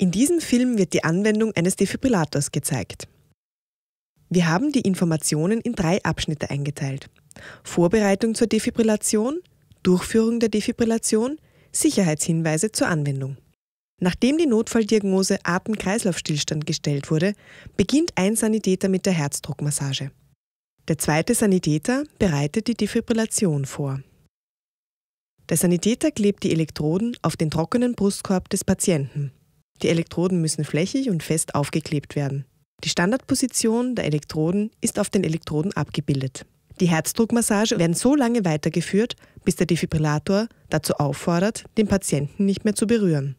In diesem Film wird die Anwendung eines Defibrillators gezeigt. Wir haben die Informationen in drei Abschnitte eingeteilt. Vorbereitung zur Defibrillation, Durchführung der Defibrillation, Sicherheitshinweise zur Anwendung. Nachdem die Notfalldiagnose Atemkreislaufstillstand gestellt wurde, beginnt ein Sanitäter mit der Herzdruckmassage. Der zweite Sanitäter bereitet die Defibrillation vor. Der Sanitäter klebt die Elektroden auf den trockenen Brustkorb des Patienten. Die Elektroden müssen flächig und fest aufgeklebt werden. Die Standardposition der Elektroden ist auf den Elektroden abgebildet. Die Herzdruckmassage werden so lange weitergeführt, bis der Defibrillator dazu auffordert, den Patienten nicht mehr zu berühren.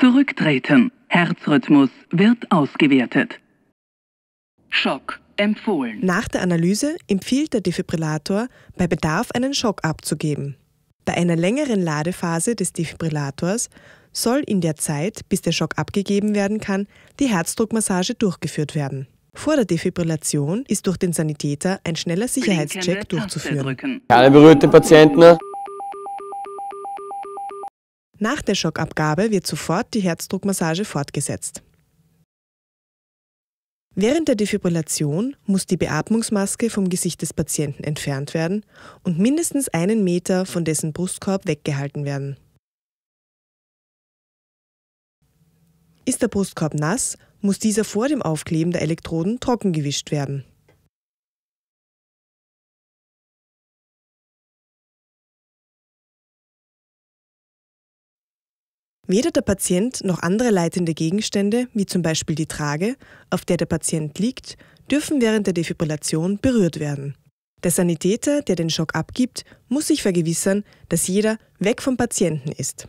Zurücktreten. Herzrhythmus wird ausgewertet. Schock empfohlen. Nach der Analyse empfiehlt der Defibrillator, bei Bedarf einen Schock abzugeben. Bei einer längeren Ladephase des Defibrillators soll in der Zeit, bis der Schock abgegeben werden kann, die Herzdruckmassage durchgeführt werden. Vor der Defibrillation ist durch den Sanitäter ein schneller Sicherheitscheck durchzuführen. Keine berührten Patienten. Ne? Nach der Schockabgabe wird sofort die Herzdruckmassage fortgesetzt. Während der Defibrillation muss die Beatmungsmaske vom Gesicht des Patienten entfernt werden und mindestens einen Meter von dessen Brustkorb weggehalten werden. Ist der Brustkorb nass, muss dieser vor dem Aufkleben der Elektroden trocken gewischt werden. Weder der Patient noch andere leitende Gegenstände, wie zum Beispiel die Trage, auf der der Patient liegt, dürfen während der Defibrillation berührt werden. Der Sanitäter, der den Schock abgibt, muss sich vergewissern, dass jeder weg vom Patienten ist.